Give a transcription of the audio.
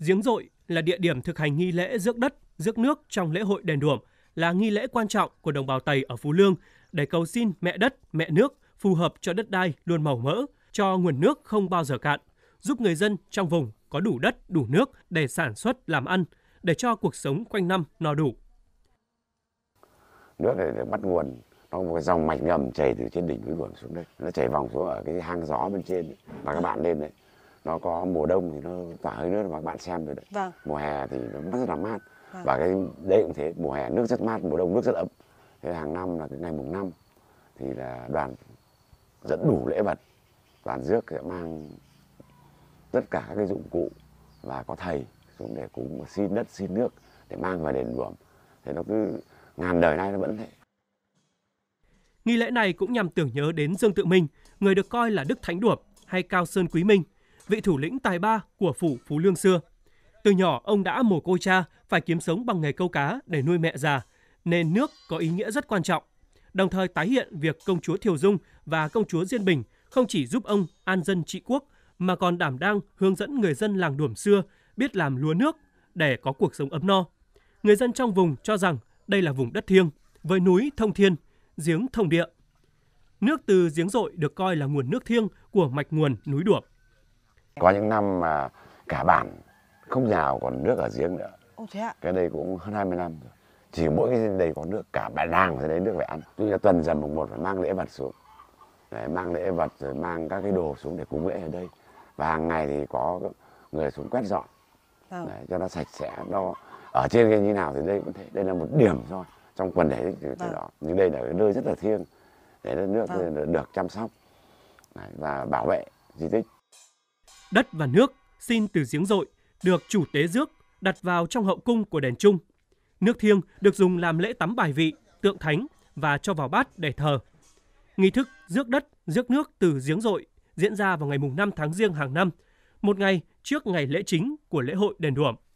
Giếng dội là địa điểm thực hành nghi lễ rước đất, rước nước trong lễ hội đền đuổng, là nghi lễ quan trọng của đồng bào Tây ở Phú Lương để cầu xin mẹ đất, mẹ nước phù hợp cho đất đai luôn màu mỡ, cho nguồn nước không bao giờ cạn, giúp người dân trong vùng có đủ đất, đủ nước để sản xuất làm ăn, để cho cuộc sống quanh năm no đủ. Nước này để bắt nguồn nó một dòng mạch ngầm chảy từ trên đỉnh núi nguồn xuống đây nó chảy vòng xuống ở cái hang gió bên trên ấy. và các bạn lên đấy nó có mùa đông thì nó tỏa hơi nước mà bạn xem rồi đấy vâng. mùa hè thì nó rất là mát vâng. và cái đây cũng thế mùa hè nước rất mát mùa đông nước rất ấm thế hàng năm là cái ngày mùng năm thì là đoàn dẫn đủ lễ vật đoàn rước sẽ mang tất cả các cái dụng cụ và có thầy xuống để cúng xin đất xin nước để mang vào đền đuổi thế nó cứ ngàn đời nay nó vẫn thế Nghi lễ này cũng nhằm tưởng nhớ đến Dương Tự Minh, người được coi là Đức Thánh Đuộc hay Cao Sơn Quý Minh, vị thủ lĩnh tài ba của phủ Phú Lương xưa. Từ nhỏ ông đã mồ côi cha phải kiếm sống bằng nghề câu cá để nuôi mẹ già, nên nước có ý nghĩa rất quan trọng. Đồng thời tái hiện việc công chúa Thiều Dung và công chúa Diên Bình không chỉ giúp ông an dân trị quốc mà còn đảm đang hướng dẫn người dân làng Đuẩm xưa biết làm lúa nước để có cuộc sống ấm no. Người dân trong vùng cho rằng đây là vùng đất thiêng, với núi thông thiên, giếng thông địa. Nước từ giếng rội được coi là nguồn nước thiêng của mạch nguồn núi Đuộc có những năm mà cả bản không nhà còn nước ở giếng nữa Ồ, thế ạ? cái đây cũng hơn 20 năm rồi chỉ mỗi cái đây có nước cả bản làng phải lấy nước phải ăn chúng ta tuần dần mùng một phải mang lễ vật xuống để mang lễ vật rồi mang các cái đồ xuống để cúng lễ ở đây và hàng ngày thì có người xuống quét dọn vâng. để cho nó sạch sẽ nó ở trên cái như nào thì đây cũng thế đây là một điểm thôi trong quần thể từ vâng. đó nhưng đây là cái nơi rất là thiêng để đất nước vâng. được chăm sóc và bảo vệ di tích Đất và nước xin từ giếng dội được chủ tế rước đặt vào trong hậu cung của đền trung. Nước thiêng được dùng làm lễ tắm bài vị, tượng thánh và cho vào bát để thờ. Nghi thức rước đất, rước nước từ giếng dội diễn ra vào ngày mùng 5 tháng riêng hàng năm, một ngày trước ngày lễ chính của lễ hội đền Đuẩm.